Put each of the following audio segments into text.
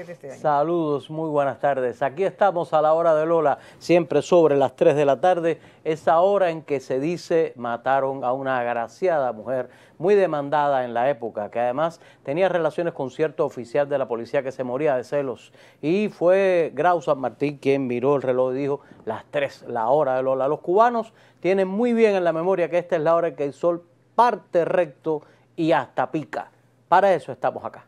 Este Saludos, muy buenas tardes. Aquí estamos a la hora de Lola, siempre sobre las 3 de la tarde, esa hora en que se dice mataron a una agraciada mujer muy demandada en la época, que además tenía relaciones con cierto oficial de la policía que se moría de celos. Y fue Grau San Martín quien miró el reloj y dijo, las 3, la hora de Lola. Los cubanos tienen muy bien en la memoria que esta es la hora en que el sol parte recto y hasta pica. Para eso estamos acá.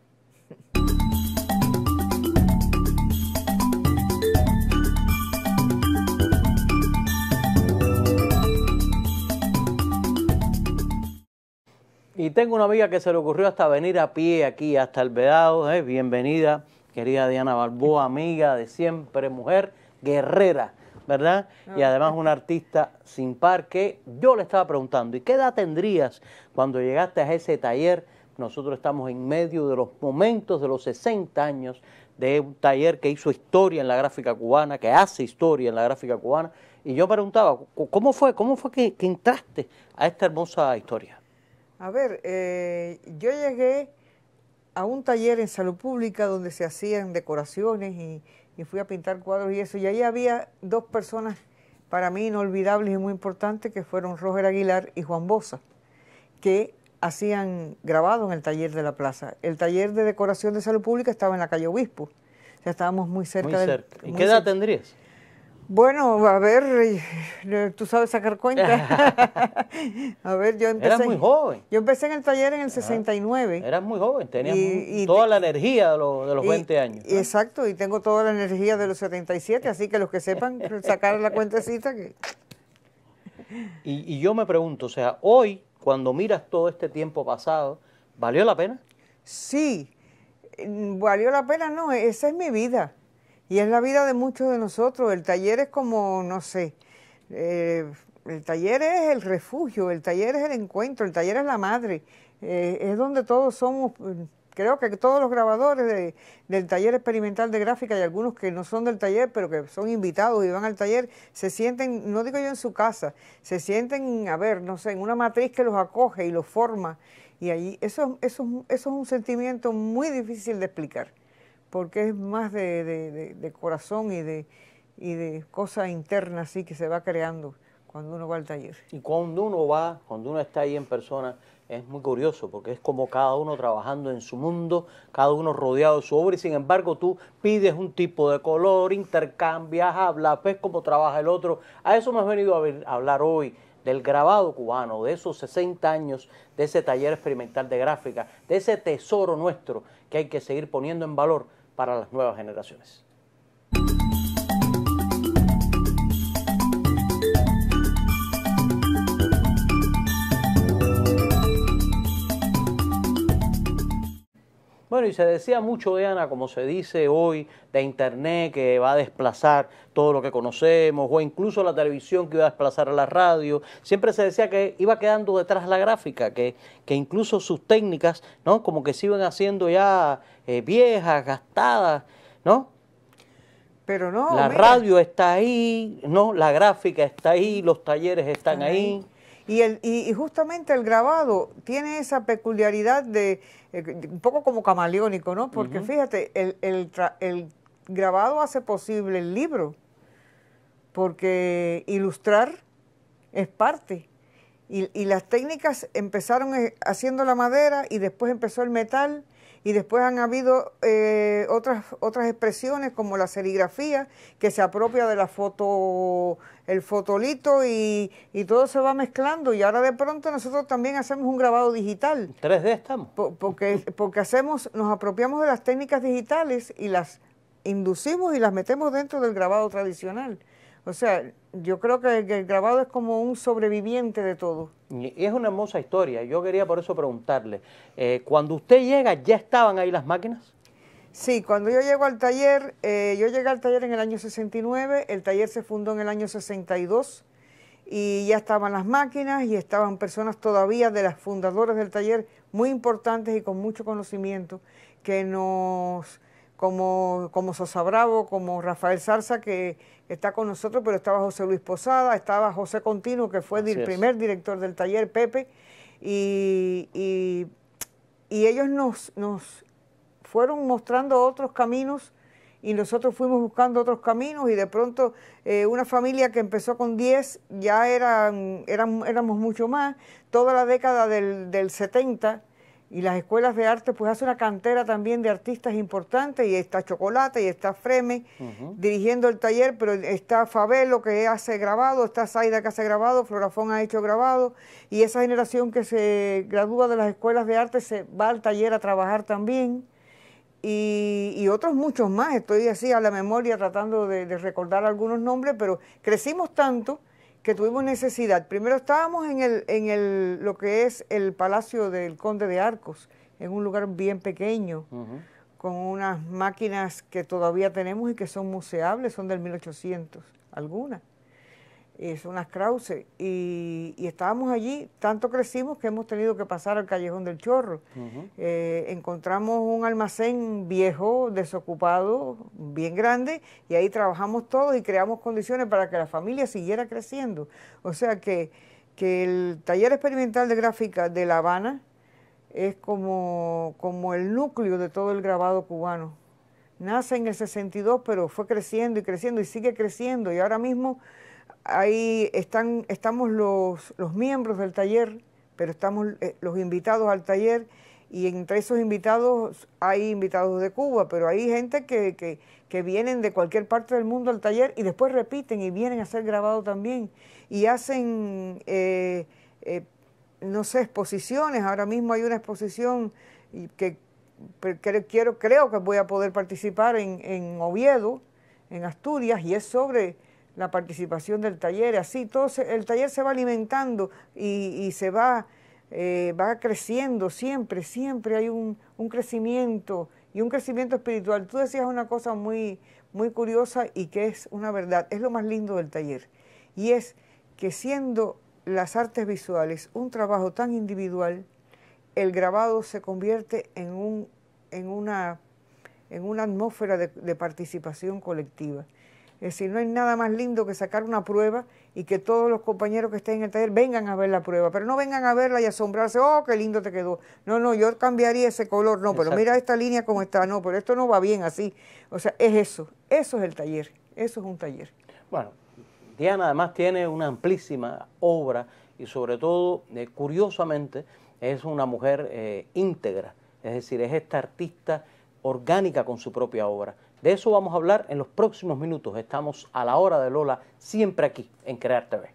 Y tengo una amiga que se le ocurrió hasta venir a pie aquí, hasta el Vedado. Eh, bienvenida, querida Diana Balboa, amiga de siempre, mujer guerrera, ¿verdad? Y ah. además una artista sin par que yo le estaba preguntando, ¿y qué edad tendrías cuando llegaste a ese taller? Nosotros estamos en medio de los momentos de los 60 años de un taller que hizo historia en la gráfica cubana, que hace historia en la gráfica cubana. Y yo preguntaba, ¿cómo fue? ¿Cómo fue que, que entraste a esta hermosa historia? A ver, eh, yo llegué a un taller en salud pública donde se hacían decoraciones y, fui a pintar cuadros y eso. Y ahí había dos personas para mí inolvidables y muy importantes que fueron Roger Aguilar y Juan Bosa, que hacían grabado en el taller de la plaza. El taller de decoración de salud pública estaba en la calle Obispo. O sea, estábamos muy cerca. Muy cerca. ¿Y qué edad tendrías? Bueno, a ver, eh, tú sabes sacar cuenta. a ver, yo empecé. muy joven. Yo empecé en el taller en el 69. Eras muy joven, tenías toda la energía de, los, 20 años. Exacto, y tengo toda la energía de los 77, así que los que sepan sacar la cuentecita. Que... Y, yo me pregunto, o sea, hoy, cuando miras todo este tiempo pasado, ¿valió la pena? Sí, mm, valió la pena, no, esa es mi vida. Y es la vida de muchos de nosotros. El taller es como, no sé, eh, el taller es el refugio, el taller es el encuentro, el taller es la madre. Eh, es donde todos somos, creo que todos los grabadores del taller experimental de gráfica y algunos que no son del taller, pero que son invitados y van al taller, se sienten, no digo yo en su casa, se sienten, a ver, no sé, en una matriz que los acoge y los forma. Y ahí, eso, eso, eso es un sentimiento muy difícil de explicar porque es más de, corazón y de, y de cosa que se va creando cuando uno va al taller. Y cuando uno va, cuando uno está ahí en persona, es muy curioso porque es como cada uno trabajando en su mundo, cada uno rodeado de su obra y sin embargo tú pides un tipo de color, intercambias, hablas, ves cómo trabaja el otro. A eso me has venido a hablar hoy del grabado cubano, de esos 60 años, de ese taller experimental de gráfica, de ese tesoro nuestro que hay que seguir poniendo en valor para las nuevas generaciones. Bueno, y se decía mucho, Ana, como se dice hoy, de Internet que va a desplazar todo lo que conocemos, o incluso la televisión que va a desplazar a la radio. Siempre se decía que iba quedando detrás la gráfica, que, incluso sus técnicas, ¿no? Como que se iban haciendo ya eh, viejas, gastadas, ¿no? Pero no. La radio está ahí, ¿no? La gráfica está ahí, los talleres están ahí. ahí. Y, el, y, justamente el grabado tiene esa peculiaridad de, eh, un poco como camaleónico, ¿no? Porque fíjate, el, el, grabado hace posible el libro, porque ilustrar es parte. Y, y las técnicas empezaron eh, haciendo la madera y después empezó el metal y después han habido eh, otras, otras expresiones como la serigrafía, que se apropia de la foto, el fotolito y, todo se va mezclando. Y ahora de pronto nosotros también hacemos un grabado digital. 3D estamos. porque, porque hacemos, nos apropiamos de las técnicas digitales y las inducimos y las metemos dentro del grabado tradicional. O sea, yo creo que el grabado es como un sobreviviente de todo. Es una hermosa historia. Yo quería por eso preguntarle, eh, cuando usted llega, ¿ya estaban ahí las máquinas? Sí, cuando yo llego al taller, eh, yo llegué al taller en el año 69, el taller se fundó en el año 62 y ya estaban las máquinas y estaban personas todavía de las fundadoras del taller muy importantes y con mucho conocimiento que nos como, Sosa Bravo, como Rafael Sarsa, que está con nosotros, pero estaba José Luis Posada, estaba José Continuo, que fue el primer director del taller, Pepe, y, y, ellos nos, nos fueron mostrando otros caminos y nosotros fuimos buscando otros caminos y de pronto eh, una familia que empezó con 10 ya eran, éramos mucho más. Toda la década del, del 70 y las escuelas de arte pues hace una cantera también de artistas importantes y está Chocolate y está Freme dirigiendo el taller, pero está Fabelo que hace grabado, está Zaida que hace grabado, Florafón ha hecho grabado y esa generación que se gradúa de las escuelas de arte se va al taller a trabajar también. Y, otros muchos más. Estoy así a la memoria tratando de, recordar algunos nombres, pero crecimos tanto que tuvimos necesidad. Primero estábamos en, el, en el, lo que es el Palacio del Conde de Arcos, en un lugar bien pequeño, con unas máquinas que todavía tenemos y que son museables, son del 1800, algunas es unas Krause, y, estábamos allí, tanto crecimos que hemos tenido que pasar al Callejón del Chorro. Eh, encontramos un almacén viejo, desocupado, bien grande, y ahí trabajamos todos y creamos condiciones para que la familia siguiera creciendo. O sea que, el taller experimental de gráfica de La Habana es como, como el núcleo de todo el grabado cubano. Nace en el 62, pero fue creciendo y creciendo y sigue creciendo, y ahora mismo... Ahí están, estamos los, los miembros del taller, pero estamos eh, los invitados al taller y entre esos invitados hay invitados de Cuba, pero hay gente que, que, vienen de cualquier parte del mundo al taller y después repiten y vienen a ser grabados también y hacen, eh, eh, no sé, exposiciones. Ahora mismo hay una exposición que, quiero, creo que voy a poder participar en Oviedo, en Asturias, y es sobre la participación del taller, así todo el taller se va alimentando y, se va, eh, va creciendo siempre, siempre hay un, crecimiento y un crecimiento espiritual. Tú decías una cosa muy, muy curiosa y que es una verdad, es lo más lindo del taller, y es que siendo las artes visuales un trabajo tan individual, el grabado se convierte en, un, en, una, en una atmósfera de participación colectiva es decir, no hay nada más lindo que sacar una prueba y que todos los compañeros que estén en el taller vengan a ver la prueba, pero no vengan a verla y asombrarse, oh, qué lindo te quedó. No, no, yo cambiaría ese color, no, pero mira esta línea como está, no, pero esto no va bien así. O sea, es eso, eso es el taller, eso es un taller. Bueno, Diana además tiene una amplísima obra y sobre todo, eh, curiosamente, es una mujer eh, íntegra, es decir, es esta artista orgánica con su propia obra. De eso vamos a hablar en los próximos minutos. Estamos a la hora de Lola, siempre aquí en Crear TV.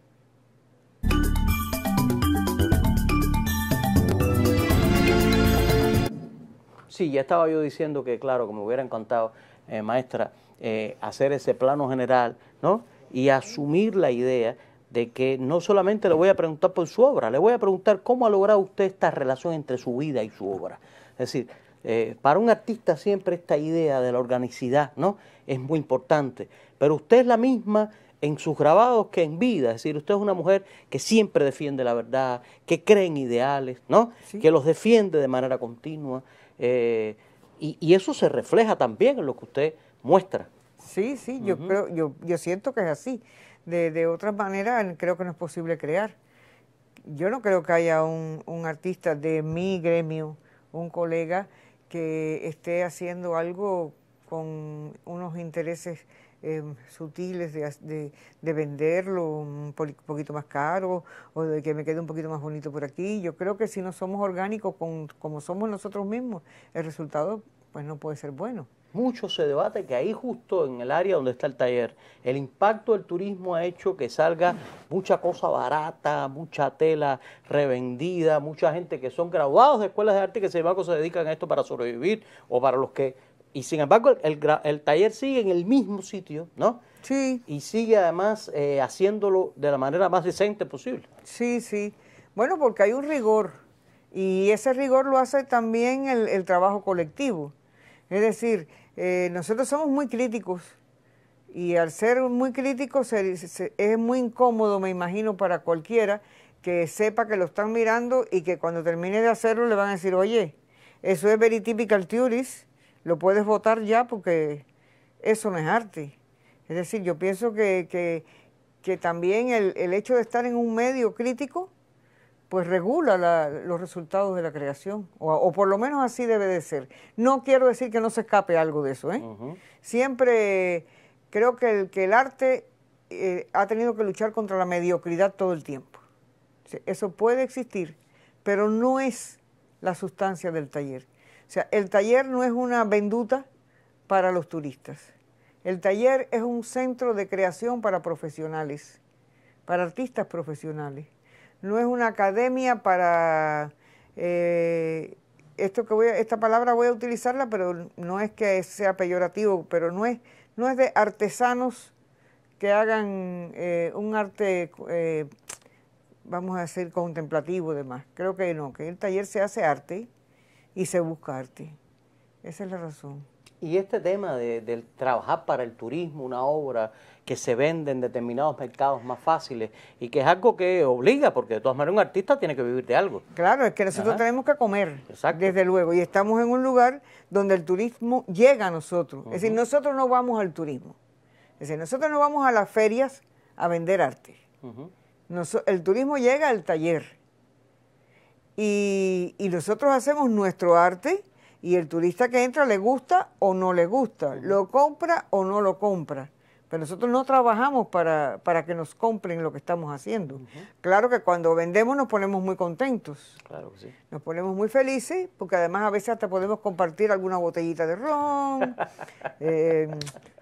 Sí, ya estaba yo diciendo que, claro, como hubiera encantado, eh, maestra, eh, hacer ese plano general, Y asumir la idea de que no solamente le voy a preguntar por su obra, le voy a preguntar cómo ha logrado usted esta relación entre su vida y su obra. Es decir, eh, para un artista siempre esta idea de la organicidad ¿no? es muy importante, pero usted es la misma en sus grabados que en vida, es decir, usted es una mujer que siempre defiende la verdad, que cree en ideales, ¿no? que los defiende de manera continua, eh, y, eso se refleja también en lo que usted muestra. Sí, sí, yo, creo, yo, siento que es así. De, de otra manera, creo que no es posible crear. Yo no creo que haya un artista de mi gremio, un colega, que esté haciendo algo con unos intereses em, sutiles de, de, venderlo un poquito más caro o de que me quede un poquito más bonito por aquí. Yo creo que si no somos orgánicos con, como somos nosotros mismos, el resultado pues no puede ser bueno mucho se debate que ahí justo en el área donde está el taller, el impacto del turismo ha hecho que salga mucha cosa barata, mucha tela revendida, mucha gente que son graduados de escuelas de arte que sin embargo se dedican a esto para sobrevivir o para los que... Y sin embargo el, taller sigue en el mismo sitio, ¿no? Sí. Y sigue además eh, haciéndolo de la manera más decente posible. Sí, sí. Bueno, porque hay un rigor y ese rigor lo hace también el trabajo colectivo. Es decir, eh, nosotros somos muy críticos y al ser muy críticos es muy incómodo, me imagino, para cualquiera que sepa que lo están mirando y que cuando termine de hacerlo le van a decir, oye, eso es very typical theories, lo puedes votar ya porque eso no es arte. Es decir, yo pienso que, también el hecho de estar en un medio crítico pues regula los resultados de la creación, o, por lo menos así debe de ser. No quiero decir que no se escape algo de eso, ¿eh? Siempre creo que el, arte eh, ha tenido que luchar contra la mediocridad todo el tiempo. Eso puede existir, pero no es la sustancia del taller. O sea, el taller no es una venduta para los turistas. El taller es un centro de creación para profesionales, para artistas profesionales no es una academia para... Eh, esto que voy esta palabra voy a utilizarla, pero no es que sea peyorativo, pero no es, no es de artesanos que hagan eh, un arte, eh, vamos a decir, contemplativo y demás. Creo que no, que el taller se hace arte y se busca arte. Esa es la razón. Y este tema de, trabajar para el turismo, una obra que se vende en determinados mercados más fáciles y que es algo que obliga, porque de todas maneras un artista tiene que vivir de algo. Claro, es que nosotros tenemos que comer, desde luego, y estamos en un lugar donde el turismo llega a nosotros. Es decir, nosotros no vamos al turismo, es decir, nosotros no vamos a las ferias a vender arte. el turismo llega al taller y nosotros hacemos nuestro arte y el turista que entra le gusta o no le gusta, lo compra o no lo compra. Pero nosotros no trabajamos para, que nos compren lo que estamos haciendo. Claro que cuando vendemos nos ponemos muy contentos. Claro que sí. Nos ponemos muy felices porque además a veces hasta podemos compartir alguna botellita de ron, eh,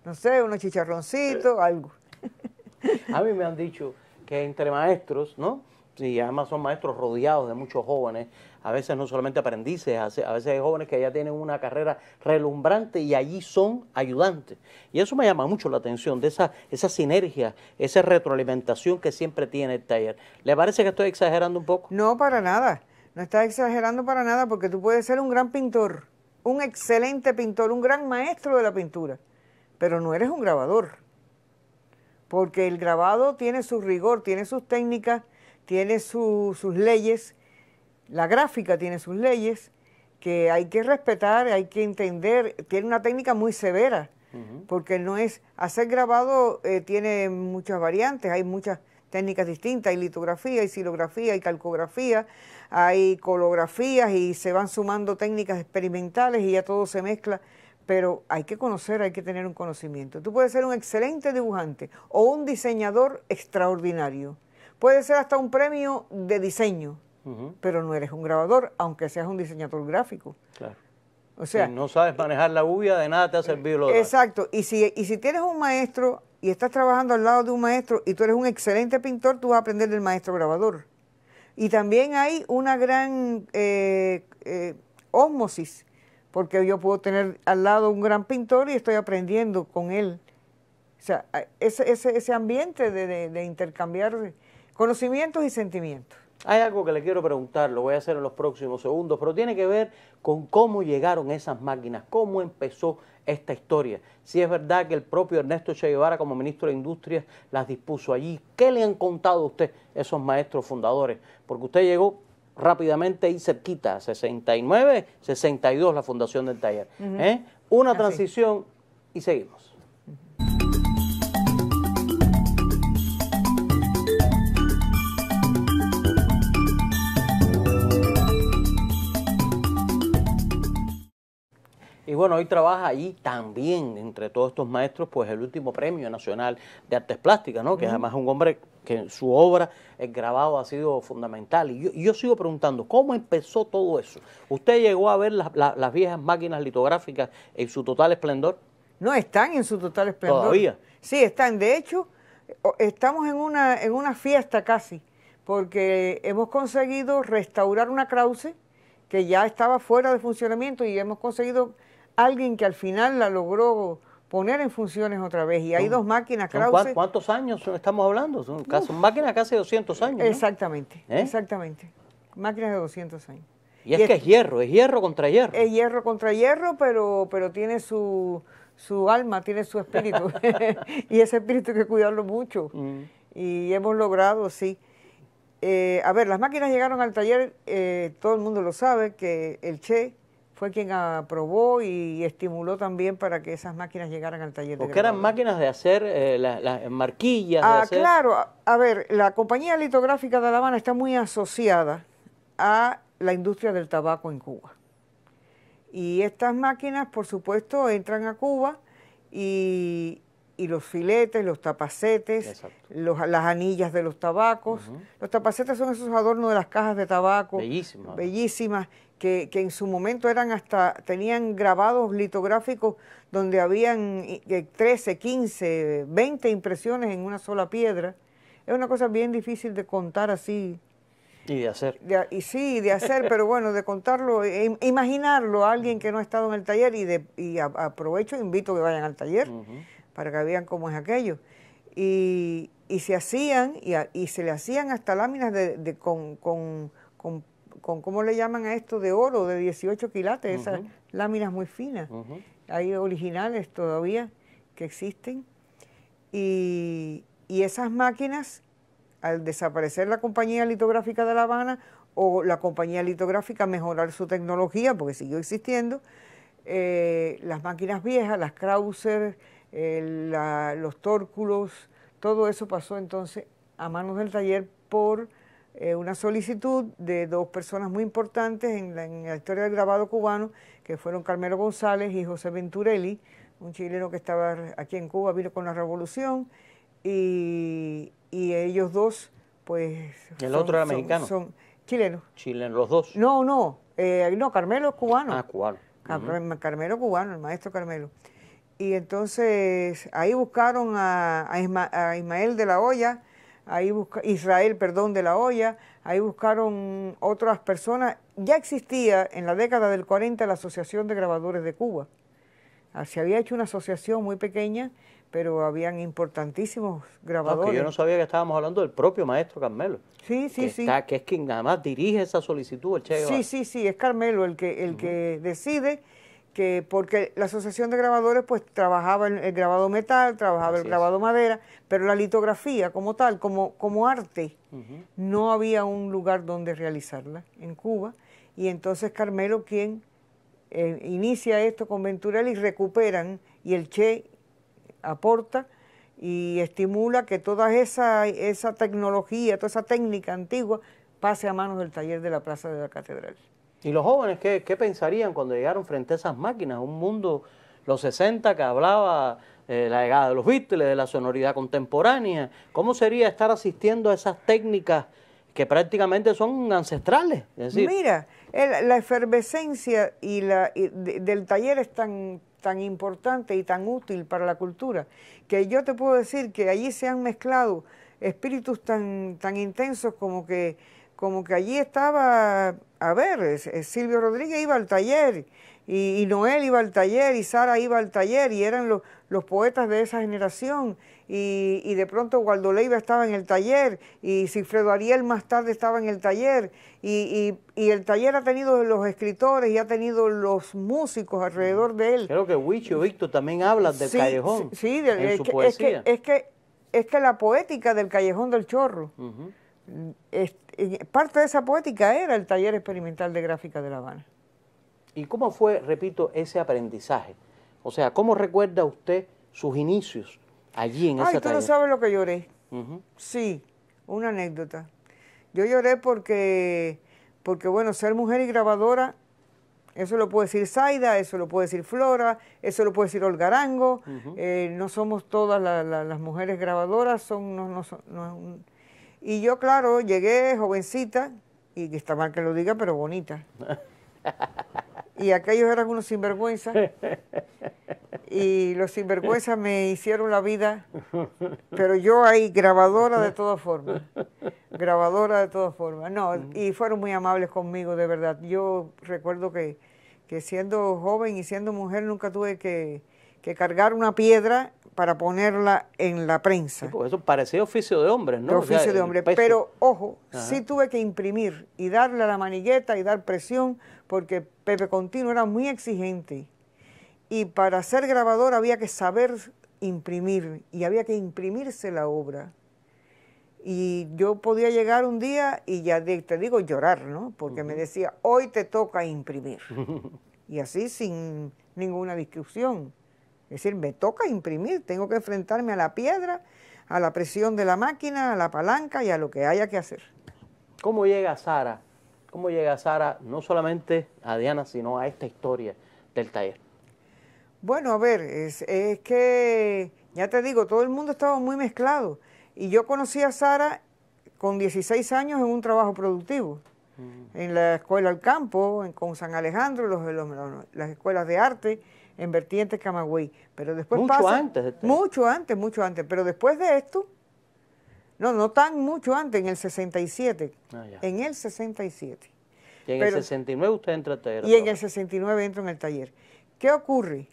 no sé, unos chicharroncitos, algo. a mí me han dicho que entre maestros, ¿no? Y además son maestros rodeados de muchos jóvenes, a veces no solamente aprendices, a veces hay jóvenes que ya tienen una carrera relumbrante y allí son ayudantes. Y eso me llama mucho la atención, de esa, esa sinergia, esa retroalimentación que siempre tiene el taller. ¿Le parece que estoy exagerando un poco? No, para nada. No estás exagerando para nada porque tú puedes ser un gran pintor, un excelente pintor, un gran maestro de la pintura, pero no eres un grabador. Porque el grabado tiene su rigor, tiene sus técnicas, tiene sus leyes la gráfica tiene sus leyes que hay que respetar, hay que entender, tiene una técnica muy severa, porque no es, hacer grabado eh, tiene muchas variantes, hay muchas técnicas distintas, hay litografía, hay silografía, hay calcografía, hay colografías y se van sumando técnicas experimentales y ya todo se mezcla, pero hay que conocer, hay que tener un conocimiento. Tú puedes ser un excelente dibujante o un diseñador extraordinario, puede ser hasta un premio de diseño, pero no eres un grabador, aunque seas un diseñador gráfico. Claro. O sea, si no sabes manejar la uvia de nada te ha eh, servido lo Exacto. Y si, y si tienes un maestro y estás trabajando al lado de un maestro y tú eres un excelente pintor, tú vas a aprender del maestro grabador. Y también hay una gran ósmosis, eh, eh, porque yo puedo tener al lado un gran pintor y estoy aprendiendo con él. O sea, ese, ese, ese ambiente de intercambiar conocimientos y sentimientos. Hay algo que le quiero preguntar, lo voy a hacer en los próximos segundos, pero tiene que ver con cómo llegaron esas máquinas, cómo empezó esta historia. Si es verdad que el propio Ernesto Che Guevara como ministro de Industria las dispuso allí, ¿qué le han contado a usted esos maestros fundadores? Porque usted llegó rápidamente y cerquita, 69, 62 la fundación del taller. ¿eh? Una transición y seguimos. bueno, hoy trabaja ahí también, entre todos estos maestros, pues el último premio nacional de artes plásticas, ¿no? Que además es un hombre que su obra, el grabado ha sido fundamental. Y yo, sigo preguntando, ¿cómo empezó todo eso? ¿Usted llegó a ver las viejas máquinas litográficas en su total esplendor? No, están en su total esplendor. Todavía. Sí, están. De hecho, estamos en una, en una fiesta casi, porque hemos conseguido restaurar una Krause que ya estaba fuera de funcionamiento y hemos conseguido alguien que al final la logró poner en funciones otra vez. Y hay dos máquinas, Krause. ¿Cuántos años estamos hablando? Son máquinas máquinas casi 200 años. Exactamente, ¿Eh? exactamente. Máquinas de 200 años. Y es que es, hierro, es hierro contra hierro. Es hierro contra hierro, pero, pero tiene su, alma, tiene su espíritu. y ese espíritu hay que cuidarlo mucho. Mm. Y hemos logrado, sí. Eh, a ver, las máquinas llegaron al taller, eh, todo el mundo lo sabe, que el Che fue quien aprobó y estimuló también para que esas máquinas llegaran al taller. Porque eran máquinas de hacer eh, las, marquillas. Ah, claro. A, ver, la compañía litográfica de La Habana está muy asociada a la industria del tabaco en Cuba. Y estas máquinas, por supuesto, entran a Cuba y, los filetes, los tapacetes, las anillas de los tabacos. Los tapacetes son esos adornos de las cajas de tabaco. Bellísimas. Bellísimas que, en su momento eran hasta, tenían grabados litográficos donde habían 13, 15, 20 impresiones en una sola piedra. Es una cosa bien difícil de contar así. Y de hacer. y sí, de hacer, pero bueno, de contarlo, e, imaginarlo a alguien que no ha estado en el taller y, de, y aprovecho, invito que vayan al taller para que vean cómo es aquello. Y, y se hacían, y, se le hacían hasta láminas de, con, con, con con, ¿cómo le llaman a esto? De oro, de 18 quilates, esas láminas muy finas. Hay originales todavía que existen. Y, esas máquinas, al desaparecer la compañía litográfica de La Habana o la compañía litográfica mejorar su tecnología, porque siguió existiendo, eh, las máquinas viejas, las Krauser, los tórculos, todo eso pasó entonces a manos del taller por eh, una solicitud de dos personas muy importantes en la, historia del grabado cubano, que fueron Carmelo González y José Venturelli, un chileno que estaba aquí en Cuba, vino con la revolución, y, ellos dos, pues... el otro era americano? Son chilenos. ¿Chilenos los dos? No, no, eh, no, Carmelo es cubano. Ah, cubano. Carmelo es Carmelo cubano, el maestro Carmelo. Y entonces ahí buscaron a, a, a Ismael de la Hoya, ahí busca, Israel, perdón, de la olla, ahí buscaron otras personas. Ya existía en la década del 40 la Asociación de Grabadores de Cuba. Ah, se había hecho una asociación muy pequeña, pero habían importantísimos grabadores. yo no sabía que estábamos hablando del propio maestro Carmelo. Sí, sí, sí. que es quien además dirige esa solicitud, el Che Sí, sí, sí, es Carmelo el que, el que decide porque la Asociación de Grabadores pues trabajaba el, el grabado metal, trabajaba el grabado madera, pero la litografía como tal, como, como arte, no había un lugar donde realizarla en Cuba. Y entonces Carmelo, quien eh, inicia esto con Venturel, y recuperan, y el Che aporta y estimula que toda esa, esa tecnología, toda esa técnica antigua pase a manos del taller de la Plaza de la Catedral. ¿Y los jóvenes qué, pensarían cuando llegaron frente a esas máquinas? Un mundo, los 60 que hablaba de eh, la llegada de los Beatles, de la sonoridad contemporánea. ¿Cómo sería estar asistiendo a esas técnicas que prácticamente son ancestrales? Mira, la efervescencia y la, del taller es tan, tan importante y tan útil para la cultura que yo te puedo decir que allí se han mezclado espíritus tan, tan intensos como que como que allí estaba, a ver, Silvio Rodríguez iba al taller, y, Noel iba al taller, y Sara iba al taller, y eran los, los poetas de esa generación, y, de pronto Gualdo Leiva estaba en el taller, y Sigfredo Ariel más tarde estaba en el taller, y, el taller ha tenido los escritores y ha tenido los músicos alrededor de él. Creo que Huicho Víctor también hablan del callejón. Sí, es, que, poesía. es que, es que la poética del callejón del chorro. Eh, parte de esa poética era el taller experimental de gráfica de La Habana. ¿Y cómo fue, repito, ese aprendizaje? O sea, ¿cómo recuerda usted sus inicios allí en ese taller? Ay, tú no sabes lo que lloré. Sí, una anécdota. Yo lloré porque, porque, bueno, ser mujer y grabadora, eso lo puede decir Zaida, eso lo puede decir Flora, eso lo puede decir Olgarango. Eh, no somos todas las mujeres grabadoras, son, no, no, no, y yo, claro, llegué jovencita, y está mal que lo diga, pero bonita. Y aquellos eran unos sinvergüenzas. Y los sinvergüenzas me hicieron la vida, pero yo ahí, grabadora de todas formas. Grabadora de todas formas. No, y fueron muy amables conmigo, de verdad. Yo recuerdo que, que siendo joven y siendo mujer nunca tuve que, que cargar una piedra para ponerla en la prensa. eso parecía oficio de hombre, ¿no? oficio de hombre. Pero ojo, sí tuve que imprimir y darle la manilleta y dar presión porque Pepe Contino era muy exigente. Y para ser grabador había que saber imprimir y había que imprimirse la obra. Y yo podía llegar un día y ya te digo llorar, ¿no? Porque me decía, hoy te toca imprimir. y así sin ninguna discusión. Es decir, me toca imprimir, tengo que enfrentarme a la piedra, a la presión de la máquina, a la palanca y a lo que haya que hacer. ¿Cómo llega Sara? ¿Cómo llega Sara no solamente a Diana, sino a esta historia del taller? Bueno, a ver, es, que, ya te digo, todo el mundo estaba muy mezclado. Y yo conocí a Sara con 16 años en un trabajo productivo mm. en la escuela al campo, en, con San Alejandro, los, las escuelas de arte, en vertiente Camagüey. Pero después mucho antes. Este. Mucho antes, mucho antes. Pero después de esto, no, no tan mucho antes, en el 67. Ah, en el 67. Y en el 69 usted entra al taller. Y en el 69 entro en el taller. ¿Qué ocurre?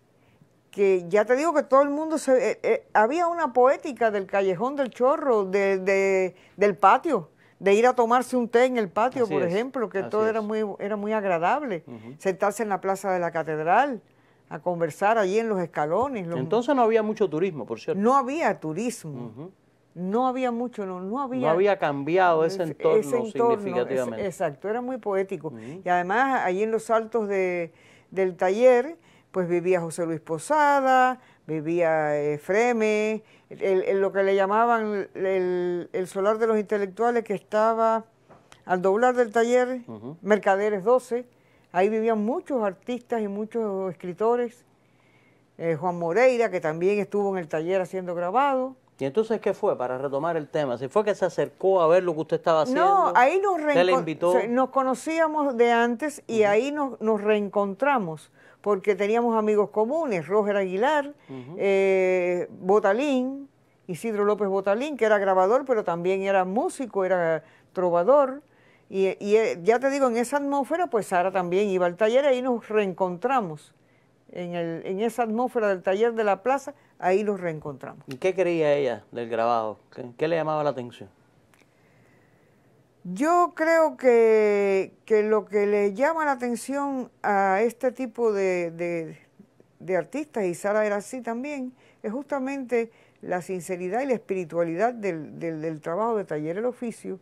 que ya te digo que todo el mundo se... Eh, eh, había una poética del callejón del chorro, de, del patio, de ir a tomarse un té en el patio, por ejemplo, que todo era muy, era muy agradable, sentarse en la plaza de la catedral a conversar allí en los escalones. Entonces no había mucho turismo, por cierto. No había turismo. No había mucho, no, no había... No había cambiado ese entorno, significativamente. exacto, era muy poético. Y además, allí en los altos del taller, pues vivía José Luis Posada, vivía Efreme, eh, lo que le llamaban el, solar de los intelectuales que estaba al doblar del taller, Mercaderes 12, Ahí vivían muchos artistas y muchos escritores. Eh, Juan Moreira, que también estuvo en el taller haciendo grabado. ¿Y entonces qué fue? Para retomar el tema, si fue que se acercó a ver lo que usted estaba haciendo. No, ahí nos reencontramos. Nos conocíamos de antes y ahí nos, reencontramos, porque teníamos amigos comunes, Roger Aguilar, eh, Botalín, Isidro López Botalín, que era grabador, pero también era músico, era trovador. Y, eh, ya te digo, en esa atmósfera, pues Sara también iba al taller, ahí nos reencontramos. En, el, en esa atmósfera del taller de la plaza, ahí nos reencontramos. ¿Y qué creía ella del grabado? ¿Qué, le llamaba la atención? Yo creo que, lo que le llama la atención a este tipo de, artistas, y Sara era así también, es justamente la sinceridad y la espiritualidad del trabajo de taller el oficio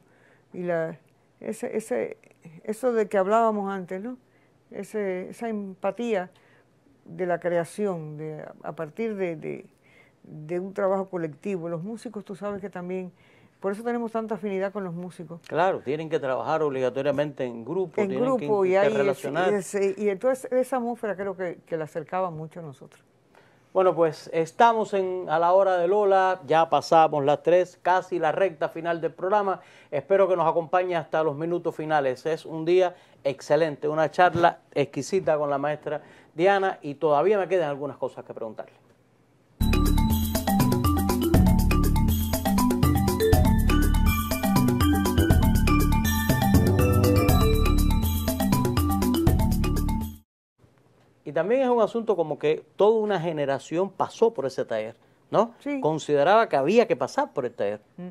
y la, ese, ese, eso de que hablábamos antes, ¿no? Ese, esa empatía de la creación, de, a partir de, un trabajo colectivo. Los músicos, tú sabes que también, por eso tenemos tanta afinidad con los músicos. Claro, tienen que trabajar obligatoriamente en grupo, en grupo y, hay, y, entonces esa atmósfera creo que, que la acercaba mucho a nosotros. Bueno, pues estamos en, a la hora de Lola, ya pasamos las tres, casi la recta final del programa. Espero que nos acompañe hasta los minutos finales. Es un día excelente, una charla exquisita con la maestra Diana y todavía me quedan algunas cosas que preguntarle. Y también es un asunto como que toda una generación pasó por ese taller, ¿no? Sí. Consideraba que había que pasar por el taller. Mm.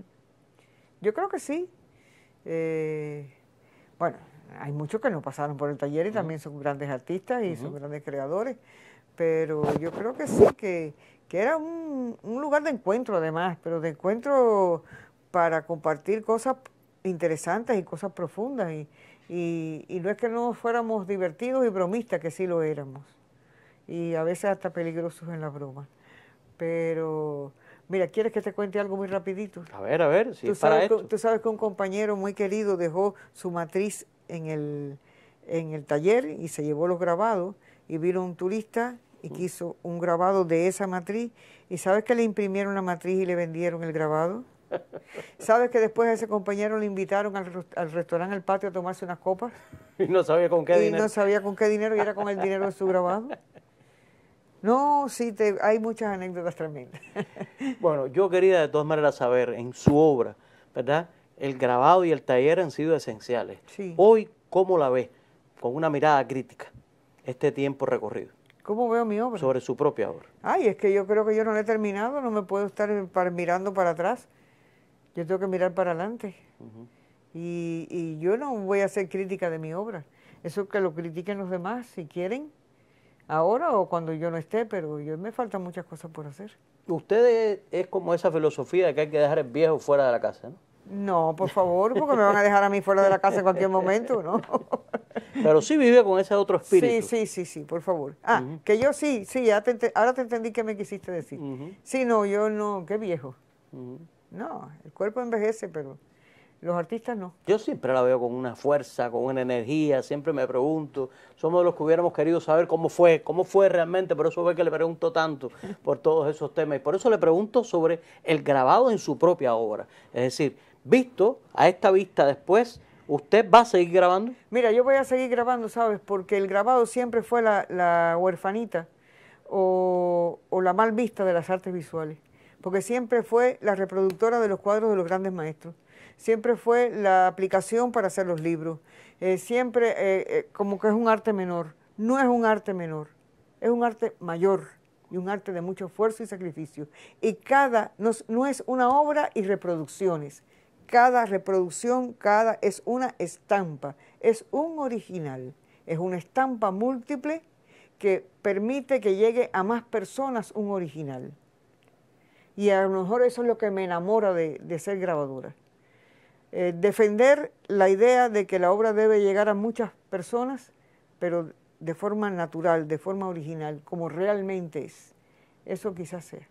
Yo creo que sí. Eh, bueno, hay muchos que no pasaron por el taller y también son grandes artistas y son grandes creadores, pero yo creo que sí, que, que era un, un, lugar de encuentro además, pero de encuentro para compartir cosas interesantes y cosas profundas. y y, no es que no fuéramos divertidos y bromistas, que sí lo éramos. Y a veces hasta peligrosos en la broma. Pero, mira, ¿quieres que te cuente algo muy rapidito? A ver, a ver, si tú para sabes, Tú sabes que un compañero muy querido dejó su matriz en el, en el taller y se llevó los grabados y vino un turista y quiso un grabado de esa matriz y sabes que le imprimieron la matriz y le vendieron el grabado ¿Sabes que después a ese compañero le invitaron al, restaurante al Patio a tomarse unas copas? Y no sabía con qué dinero. Y no sabía con qué dinero y era con el dinero de su grabado. No, sí, te, hay muchas anécdotas tremendas. Bueno, yo quería de todas maneras saber en su obra, ¿verdad? El grabado y el taller han sido esenciales. Hoy, ¿cómo la ve Con una mirada crítica, este tiempo recorrido. ¿Cómo veo mi obra? Sobre su propia obra. Ay, es que yo creo que yo no la he terminado, no me puedo estar mirando para atrás yo tengo que mirar para adelante. y, yo no voy a hacer crítica de mi obra. Eso que lo critiquen los demás, si quieren, ahora o cuando yo no esté, pero yo me faltan muchas cosas por hacer. Ustedes es como esa filosofía de que hay que dejar el viejo fuera de la casa, ¿no? No, por favor, porque me van a dejar a mí fuera de la casa en cualquier momento, ¿no? Pero sí vive con ese otro espíritu. Sí, sí, sí, sí, por favor. Ah, que yo sí, sí, ahora te entendí que me quisiste decir. Sí, no, yo no, qué viejo. No, el cuerpo envejece, pero los artistas no. Yo siempre la veo con una fuerza, con una energía, siempre me pregunto. Somos los que hubiéramos querido saber cómo fue, cómo fue realmente, por eso ve que le pregunto tanto por todos esos temas. Y por eso le pregunto sobre el grabado en su propia obra. Es decir, visto a esta vista después, ¿usted va a seguir grabando? Mira, yo voy a seguir grabando, ¿sabes? Porque el grabado siempre fue la, la huerfanita o la mal vista de las artes visuales porque siempre fue la reproductora de los cuadros de los grandes maestros, siempre fue la aplicación para hacer los libros, eh, siempre eh, eh, como que es un arte menor, no es un arte menor, es un arte mayor y un arte de mucho esfuerzo y sacrificio. Y cada, no es una obra y reproducciones, cada reproducción, cada es una estampa, es un original, es una estampa múltiple que permite que llegue a más personas un original y a lo mejor eso es lo que me enamora de, ser grabadora. Eh, defender la idea de que la obra debe llegar a muchas personas, pero de forma natural, de forma original, como realmente es. Eso quizás sea.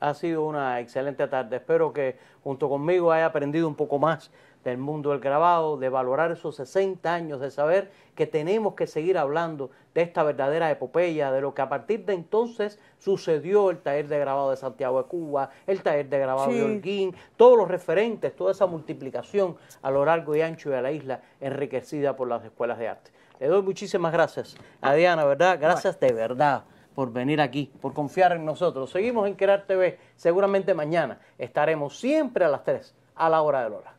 Ha sido una excelente tarde. Espero que junto conmigo haya aprendido un poco más del mundo del grabado, de valorar esos 60 años, de saber que tenemos que seguir hablando de esta verdadera epopeya, de lo que a partir de entonces sucedió el taller de grabado de Santiago de Cuba, el taller de grabado de Holguín, todos los referentes, toda esa multiplicación a lo largo y ancho de la isla enriquecida por las escuelas de arte. Le doy muchísimas gracias a Diana, ¿verdad? Gracias de verdad por venir aquí, por confiar en nosotros. Seguimos en Crear TV. Seguramente mañana estaremos siempre a las 3 a la hora de hora.